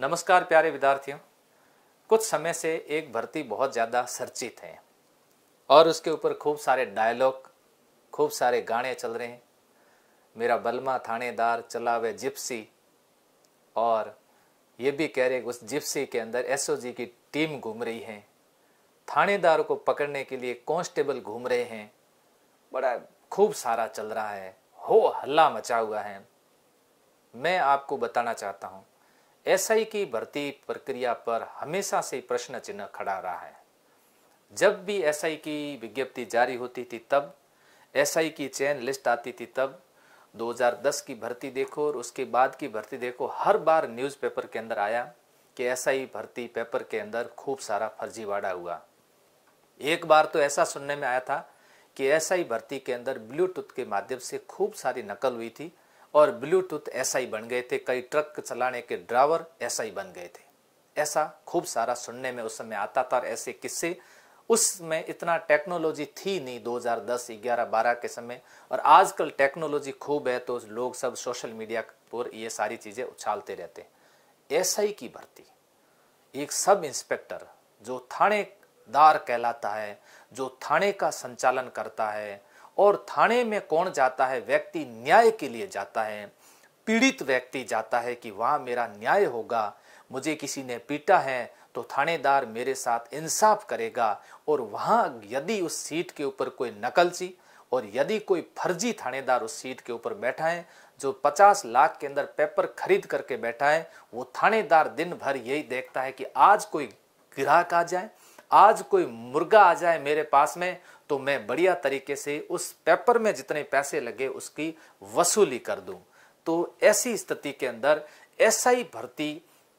नमस्कार प्यारे विद्यार्थियों कुछ समय से एक भर्ती बहुत ज़्यादा चर्चित है और उसके ऊपर खूब सारे डायलॉग खूब सारे गाने चल रहे हैं मेरा बलमा थानेदार चला वे जिप्सी और ये भी कह रहे उस जिप्सी के अंदर एसओजी की टीम घूम रही है थानेदार को पकड़ने के लिए कॉन्स्टेबल घूम रहे हैं बड़ा खूब सारा चल रहा है हो हल्ला मचा हुआ है मैं आपको बताना चाहता हूँ एसआई की भर्ती प्रक्रिया पर हमेशा से प्रश्न चिन्ह खड़ा रहा है जब भी एसआई की विज्ञप्ति जारी होती थी तब एसआई की चयन लिस्ट आती थी तब 2010 की भर्ती देखो और उसके बाद की भर्ती देखो हर बार न्यूज़पेपर के अंदर आया कि एसआई भर्ती पेपर के अंदर खूब सारा फर्जीवाड़ा हुआ एक बार तो ऐसा सुनने में आया था कि एसआई भर्ती के अंदर ब्लूटूथ के माध्यम से खूब सारी नकल हुई थी और ब्लूटूथ एसआई बन गए थे कई ट्रक चलाने के ड्राइवर एसआई बन गए थे ऐसा खूब सारा सुनने में उस समय आता था और ऐसे किस्से उसमें इतना टेक्नोलॉजी थी नहीं 2010, 11, 12 के समय और आजकल टेक्नोलॉजी खूब है तो लोग सब सोशल मीडिया पर ये सारी चीज़ें उछालते रहते हैं एसआई की भर्ती एक सब इंस्पेक्टर जो थानेदार कहलाता है जो थाने का संचालन करता है और थाने में कौन जाता है व्यक्ति न्याय के लिए जाता है पीड़ित व्यक्ति जाता है कि वहां मेरा न्याय होगा मुझे किसी ने पीटा है तो थानेदार मेरे साथ इंसाफ करेगा और वहां यदि उस सीट के ऊपर कोई नकलची और यदि कोई फर्जी थानेदार उस सीट के ऊपर बैठा है जो 50 लाख के अंदर पेपर खरीद करके बैठा है वो थानेदार दिन भर यही देखता है कि आज कोई ग्राहक आ जाए आज कोई मुर्गा आ जाए मेरे पास में तो मैं बढ़िया तरीके से उस पेपर में जितने पैसे लगे उसकी वसूली कर दूं तो ऐसी स्थिति के अंदर एसआई भर्ती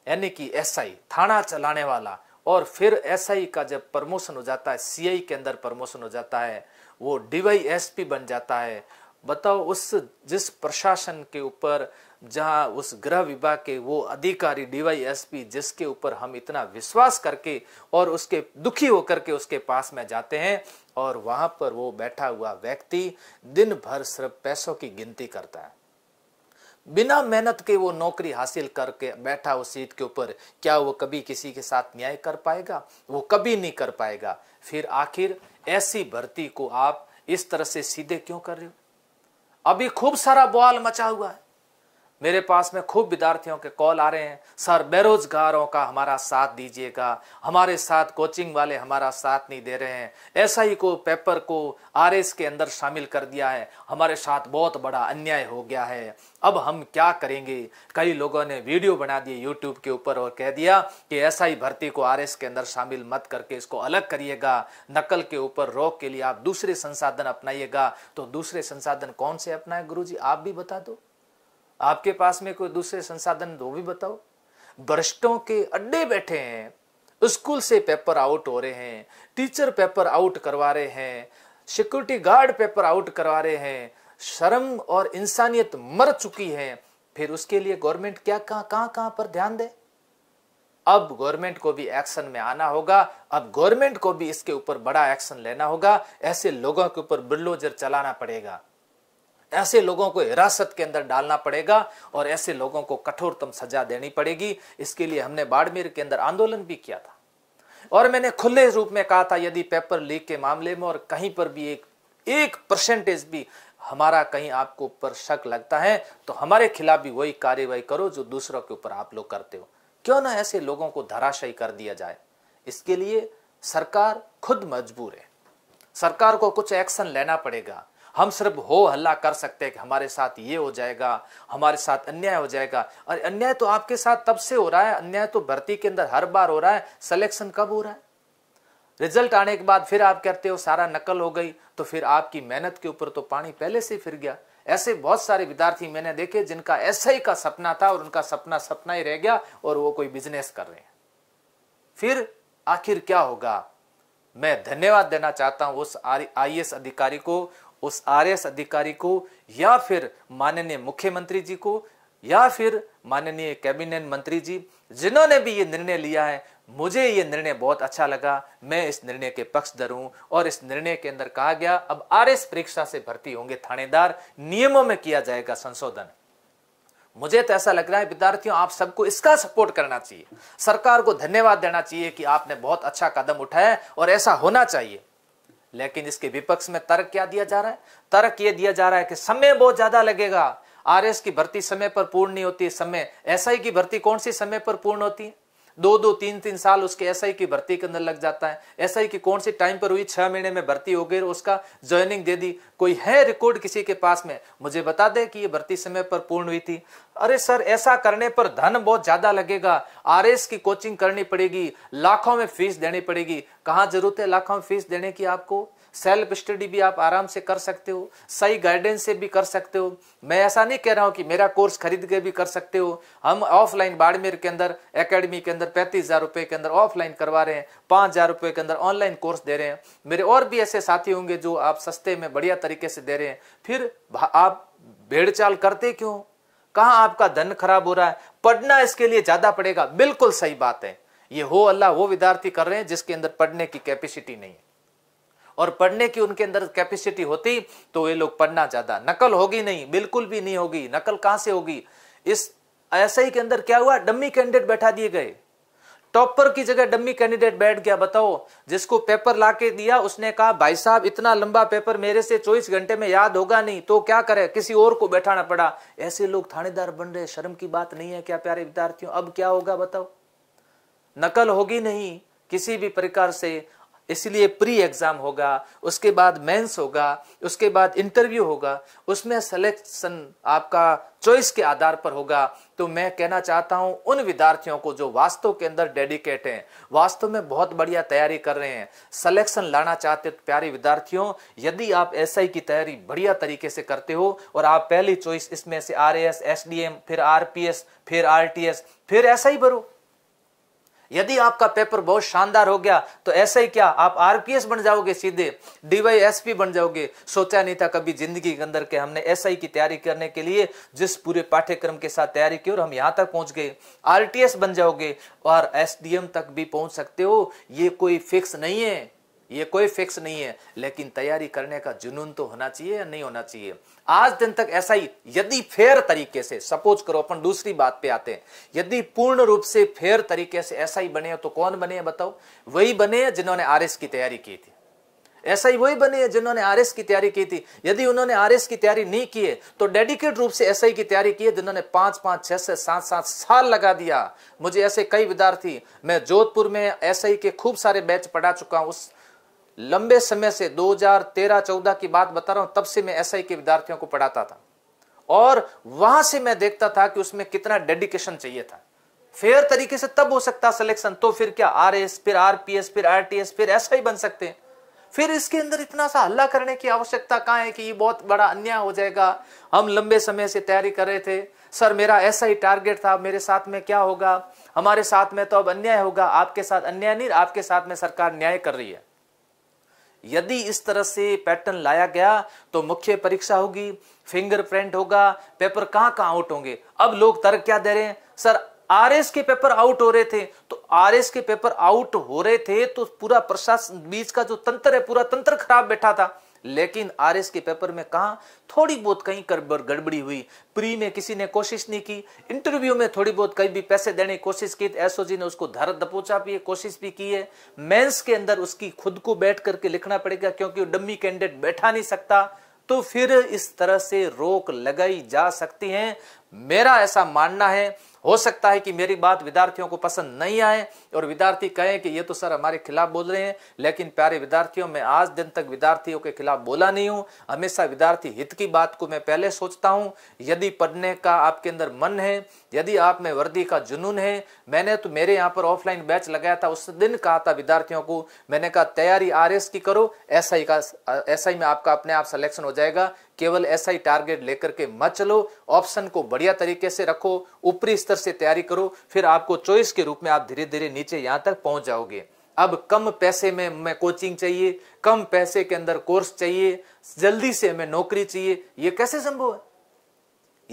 यानी कि एसआई थाना चलाने वाला और फिर एसआई का जब प्रमोशन हो जाता है सीआई के अंदर प्रमोशन हो जाता है वो पी बन जाता है बताओ उस जिस प्रशासन के ऊपर जहां उस गृह विभाग के वो अधिकारी डीवाईएसपी जिसके ऊपर हम इतना विश्वास करके और उसके दुखी होकर के उसके पास में जाते हैं और वहां पर वो बैठा हुआ व्यक्ति दिन भर सिर्फ पैसों की गिनती करता है बिना मेहनत के वो नौकरी हासिल करके बैठा उस सीट के ऊपर क्या वो कभी किसी के साथ न्याय कर पाएगा वो कभी नहीं कर पाएगा फिर आखिर ऐसी भर्ती को आप इस तरह से सीधे क्यों कर रहे हो अभी खूब सारा बवाल मचा हुआ है मेरे पास में खूब विद्यार्थियों के कॉल आ रहे हैं सर बेरोजगारों का हमारा साथ दीजिएगा हमारे साथ कोचिंग वाले हमारा साथ नहीं दे रहे हैं ऐसा ही को पेपर को आर के अंदर शामिल कर दिया है हमारे साथ बहुत बड़ा अन्याय हो गया है अब हम क्या करेंगे कई लोगों ने वीडियो बना दिए यूट्यूब के ऊपर और कह दिया कि ऐसा ही भर्ती को आर के अंदर शामिल मत करके इसको अलग करिएगा नकल के ऊपर रोक के लिए आप दूसरे संसाधन अपनाइएगा तो दूसरे संसाधन कौन से अपनाए गुरु जी आप भी बता दो आपके पास में कोई दूसरे संसाधन दो भी बताओ भ्रष्टों के अड्डे बैठे हैं स्कूल से पेपर आउट हो रहे हैं टीचर पेपर आउट करवा रहे हैं सिक्योरिटी गार्ड पेपर आउट करवा रहे हैं शर्म और इंसानियत मर चुकी है फिर उसके लिए गवर्नमेंट क्या कहां कहां कहां पर ध्यान दे अब गवर्नमेंट को भी एक्शन में आना होगा अब गवर्नमेंट को भी इसके ऊपर बड़ा एक्शन लेना होगा ऐसे लोगों के ऊपर बुलडोजर चलाना पड़ेगा ऐसे लोगों को हिरासत के अंदर डालना पड़ेगा और ऐसे लोगों को कठोरतम सजा देनी पड़ेगी इसके लिए हमने बाड़मेर के अंदर आंदोलन भी किया था और मैंने खुले रूप में कहा था यदि पेपर लीक के मामले में और कहीं पर भी एक एक परसेंटेज भी हमारा कहीं आपको ऊपर शक लगता है तो हमारे खिलाफ भी वही कार्यवाही करो जो दूसरों के ऊपर आप लोग करते हो क्यों ना ऐसे लोगों को धराशायी कर दिया जाए इसके लिए सरकार खुद मजबूर है सरकार को कुछ एक्शन लेना पड़ेगा हम सिर्फ हो हल्ला कर सकते हैं कि हमारे साथ ये हो जाएगा हमारे साथ अन्याय हो जाएगा और अन्याय तो आपके साथ तब से हो रहा है अन्याय तो भर्ती के अंदर हर बार हो रहा है सिलेक्शन कब हो रहा है रिजल्ट आने के बाद फिर आप कहते हो सारा नकल हो गई तो फिर आपकी मेहनत के ऊपर तो पानी पहले से फिर गया ऐसे बहुत सारे विद्यार्थी मैंने देखे जिनका ऐसा ही का सपना था और उनका सपना सपना ही रह गया और वो कोई बिजनेस कर रहे हैं फिर आखिर क्या होगा मैं धन्यवाद देना चाहता हूं उस आई e अधिकारी को उस आर अधिकारी को या फिर माननीय मुख्यमंत्री जी को या फिर माननीय कैबिनेट मंत्री जी जिन्होंने भी ये निर्णय लिया है मुझे ये निर्णय बहुत अच्छा लगा मैं इस निर्णय के पक्षधर हूं और इस निर्णय के अंदर कहा गया अब आरएस परीक्षा से भर्ती होंगे थानेदार नियमों में किया जाएगा संशोधन मुझे तो ऐसा लग रहा है विद्यार्थियों आप सबको इसका सपोर्ट करना चाहिए सरकार को धन्यवाद देना चाहिए कि आपने बहुत अच्छा कदम उठाया और ऐसा होना चाहिए लेकिन इसके विपक्ष में तर्क क्या दिया जा रहा है तर्क ये दिया जा रहा है कि समय बहुत ज्यादा लगेगा आरएस की भर्ती समय पर पूर्ण नहीं होती समय एसआई की भर्ती कौन सी समय पर पूर्ण होती है दो दो तीन तीन साल उसके एस की भर्ती के अंदर लग जाता है एस की कौन सी टाइम पर हुई छह महीने में भर्ती हो गई और उसका ज्वाइनिंग दे दी कोई है रिकॉर्ड किसी के पास में मुझे बता दे कि ये भर्ती समय पर पूर्ण हुई थी अरे सर ऐसा करने पर धन बहुत ज्यादा लगेगा आर की कोचिंग करनी पड़ेगी लाखों में फीस देनी पड़ेगी कहाँ जरूरत है लाखों में फीस देने की आपको सेल्फ स्टडी भी आप आराम से कर सकते हो सही गाइडेंस से भी कर सकते हो मैं ऐसा नहीं कह रहा हूँ कि मेरा कोर्स खरीद के भी कर सकते हो हम ऑफलाइन बाड़मेर के अंदर एकेडमी के अंदर पैंतीस हजार रुपये के अंदर ऑफलाइन करवा रहे हैं पाँच हजार रुपये के अंदर ऑनलाइन कोर्स दे रहे हैं मेरे और भी ऐसे साथी होंगे जो आप सस्ते में बढ़िया तरीके से दे रहे हैं फिर आप भेड़ चाल करते क्यों कहाँ आपका धन खराब हो रहा है पढ़ना इसके लिए ज्यादा पड़ेगा बिल्कुल सही बात है ये हो अल्लाह वो विद्यार्थी कर रहे हैं जिसके अंदर पढ़ने की कैपेसिटी नहीं है और पढ़ने की उनके अंदर कैपेसिटी होती तो ये लोग पढ़ना ज्यादा नकल होगी नहीं बिल्कुल भी नहीं होगी नकल कहां से होगी इस ऐसे ही के अंदर क्या हुआ डम्मी कैंडिडेट बैठा दिए गए टॉपर की जगह डम्मी कैंडिडेट बैठ गया बताओ जिसको पेपर लाके दिया उसने कहा भाई साहब इतना लंबा पेपर मेरे से चौबीस घंटे में याद होगा नहीं तो क्या करे किसी और को बैठाना पड़ा ऐसे लोग थानेदार बन रहे शर्म की बात नहीं है क्या प्यारे विद्यार्थियों अब क्या होगा बताओ नकल होगी नहीं किसी भी प्रकार से इसलिए प्री एग्जाम होगा उसके बाद मेंस होगा उसके बाद इंटरव्यू होगा उसमें सिलेक्शन आपका चॉइस के आधार पर होगा तो मैं कहना चाहता हूं उन विद्यार्थियों को जो वास्तव के अंदर डेडिकेट हैं वास्तव में बहुत बढ़िया तैयारी कर रहे हैं सिलेक्शन लाना चाहते तो प्यारे विद्यार्थियों यदि आप एस की तैयारी बढ़िया तरीके से करते हो और आप पहली चॉइस इसमें से आर एस फिर आर फिर आर फिर एस आई भरो यदि आपका पेपर बहुत शानदार हो गया तो ऐसा ही क्या आप आरपीएस बन जाओगे सीधे डीवाईएसपी बन जाओगे सोचा नहीं था कभी जिंदगी के अंदर के हमने ही की तैयारी करने के लिए जिस पूरे पाठ्यक्रम के साथ तैयारी की और हम यहां तक पहुंच गए आरटीएस बन जाओगे और एसडीएम तक भी पहुंच सकते हो ये कोई फिक्स नहीं है ये कोई फिक्स नहीं है लेकिन तैयारी करने का जुनून तो होना चाहिए या नहीं होना चाहिए आज दिन तक ऐसा ही यदि फेयर तरीके से सपोज करो अपन दूसरी बात पे आते हैं यदि पूर्ण रूप से फेयर तरीके से ऐसा ही बने तो कौन बने है बताओ वही बने हैं जिन्होंने आर की तैयारी की थी ऐसा ही वही बने हैं जिन्होंने आर की तैयारी की थी यदि उन्होंने आर की तैयारी नहीं की है तो डेडिकेट रूप से एस की तैयारी की है जिन्होंने पांच पांच छह से सात सात साल लगा दिया मुझे ऐसे कई विद्यार्थी मैं जोधपुर में एस के खूब सारे बैच पढ़ा चुका हूं उस लंबे समय से 2013-14 की बात बता रहा हूं तब से मैं एस के विद्यार्थियों को पढ़ाता था और वहां से मैं देखता था कि उसमें कितना डेडिकेशन चाहिए था फेयर तरीके से तब हो सकता सिलेक्शन तो फिर क्या आर फिर आरपीएस फिर एस फिर ऐसा ही बन सकते हैं फिर इसके अंदर इतना सा हल्ला करने की आवश्यकता कहा है कि ये बहुत बड़ा अन्याय हो जाएगा हम लंबे समय से तैयारी कर रहे थे सर मेरा ऐसा ही टारगेट था मेरे साथ में क्या होगा हमारे साथ में तो अब अन्याय होगा आपके साथ अन्याय नहीं आपके साथ में सरकार न्याय कर रही है यदि इस तरह से पैटर्न लाया गया तो मुख्य परीक्षा होगी फिंगरप्रिंट होगा पेपर कहां कहां आउट होंगे अब लोग तर्क क्या दे रहे हैं सर आरएस के पेपर आउट हो रहे थे तो आरएस के पेपर आउट हो रहे थे तो पूरा प्रशासन बीच का जो तंत्र है पूरा तंत्र खराब बैठा था लेकिन आर के पेपर में कहा थोड़ी बहुत कहीं गड़बड़ी हुई प्री में किसी ने कोशिश नहीं की इंटरव्यू में थोड़ी बहुत कहीं भी पैसे देने की कोशिश की तो एसओजी ने उसको धर दपोचा भी है कोशिश भी की है मेंस के अंदर उसकी खुद को बैठ करके लिखना पड़ेगा क्योंकि वो डम्मी कैंडिडेट बैठा नहीं सकता तो फिर इस तरह से रोक लगाई जा सकती है मेरा ऐसा मानना है हो सकता है कि मेरी बात विद्यार्थियों को पसंद नहीं आए और विद्यार्थी कहें कि ये तो सर हमारे खिलाफ बोल रहे हैं लेकिन प्यारे विद्यार्थियों मैं आज दिन तक विद्यार्थियों के खिलाफ बोला नहीं हूं हमेशा विद्यार्थी हित की बात को मैं पहले सोचता हूं यदि पढ़ने का आपके अंदर मन है यदि आप में वर्दी का जुनून है मैंने तो मेरे यहाँ पर ऑफलाइन बैच लगाया था उस दिन कहा था विद्यार्थियों को मैंने कहा तैयारी आर की करो ऐसा ही का ऐसा ही में आपका अपने आप सलेक्शन हो जाएगा केवल ऐसा ही टारगेट लेकर के मत चलो ऑप्शन को बढ़िया तरीके से रखो ऊपरी स्तर से तैयारी करो फिर आपको चॉइस के रूप में आप धीरे धीरे नीचे यहां तक पहुंच जाओगे अब कम पैसे में मैं कोचिंग चाहिए कम पैसे के अंदर कोर्स चाहिए जल्दी से हमें नौकरी चाहिए ये कैसे संभव है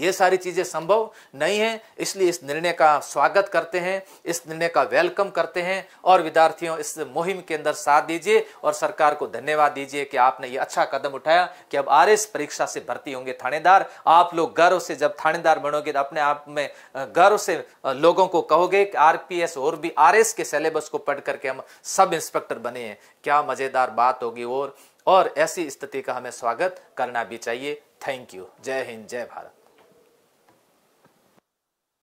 ये सारी चीज़ें संभव नहीं है इसलिए इस निर्णय का स्वागत करते हैं इस निर्णय का वेलकम करते हैं और विद्यार्थियों इस मुहिम के अंदर साथ दीजिए और सरकार को धन्यवाद दीजिए कि आपने ये अच्छा कदम उठाया कि अब आर परीक्षा से भर्ती होंगे थानेदार आप लोग गर्व से जब थानेदार बनोगे तो अपने आप में गर्व से लोगों को कहोगे कि आर और भी आर के सिलेबस को पढ़ करके हम सब इंस्पेक्टर बने हैं क्या मज़ेदार बात होगी और और ऐसी स्थिति का हमें स्वागत करना भी चाहिए थैंक यू जय हिंद जय भारत